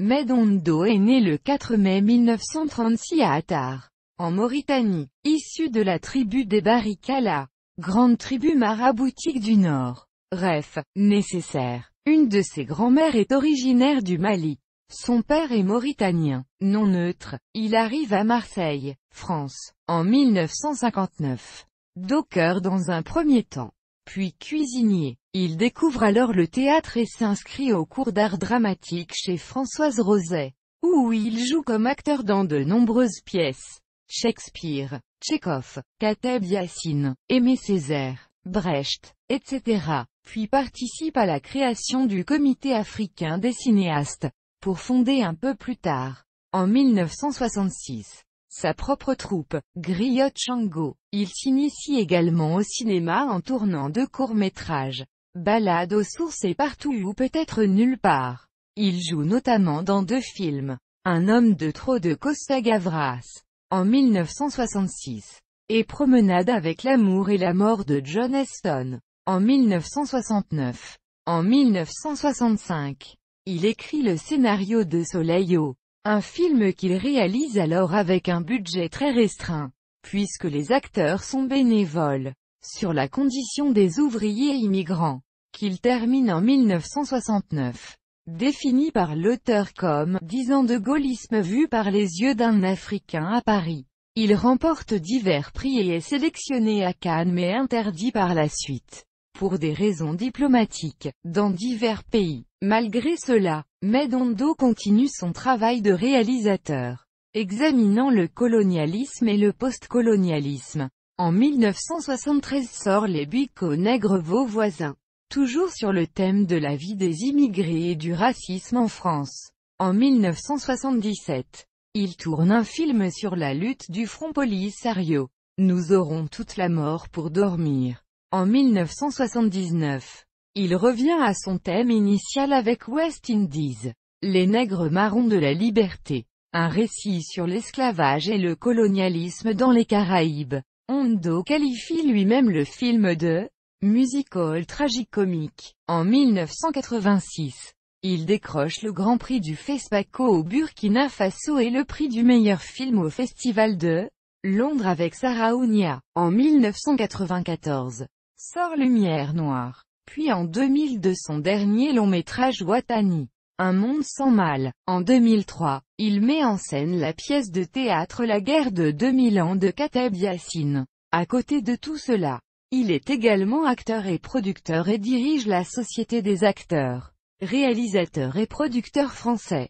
Medondo est né le 4 mai 1936 à Attar, en Mauritanie, issu de la tribu des Barikala, grande tribu maraboutique du Nord. Ref, nécessaire. Une de ses grands-mères est originaire du Mali. Son père est mauritanien, non neutre, il arrive à Marseille, France, en 1959. Docker dans un premier temps puis cuisinier. Il découvre alors le théâtre et s'inscrit au cours d'art dramatique chez Françoise Roset, où il joue comme acteur dans de nombreuses pièces. Shakespeare, Tchekhov, Kateb Yassine, Aimé Césaire, Brecht, etc., puis participe à la création du Comité africain des cinéastes, pour fonder un peu plus tard, en 1966, sa propre troupe, Griot Chango. Il s'initie également au cinéma en tournant deux courts-métrages, Balade aux sources et Partout ou peut-être nulle part. Il joue notamment dans deux films, Un homme de trop de Costa Gavras, en 1966, et Promenade avec l'amour et la mort de John Aston, en 1969. En 1965, il écrit le scénario de Soleil au un film qu'il réalise alors avec un budget très restreint, puisque les acteurs sont bénévoles, sur la condition des ouvriers immigrants, qu'il termine en 1969 défini par l'auteur comme « "dix ans de gaullisme vu par les yeux d'un Africain à Paris ». Il remporte divers prix et est sélectionné à Cannes mais interdit par la suite, pour des raisons diplomatiques, dans divers pays. Malgré cela, Medondo continue son travail de réalisateur, examinant le colonialisme et le postcolonialisme. En 1973 sort Les Buicots Nègres Voisins, toujours sur le thème de la vie des immigrés et du racisme en France. En 1977, il tourne un film sur la lutte du Front Polisario. Nous aurons toute la mort pour dormir. En 1979, il revient à son thème initial avec West Indies. Les nègres marrons de la liberté. Un récit sur l'esclavage et le colonialisme dans les Caraïbes. Hondo qualifie lui-même le film de musical tragicomique. En 1986, il décroche le Grand Prix du FESPACO au Burkina Faso et le prix du meilleur film au Festival de Londres avec Sarah Ounia. En 1994, sort Lumière Noire puis en 2002 son dernier long métrage Watani. Un monde sans mal. En 2003, il met en scène la pièce de théâtre La guerre de 2000 ans de Kateb Yassine. À côté de tout cela, il est également acteur et producteur et dirige la Société des acteurs, réalisateurs et producteurs français.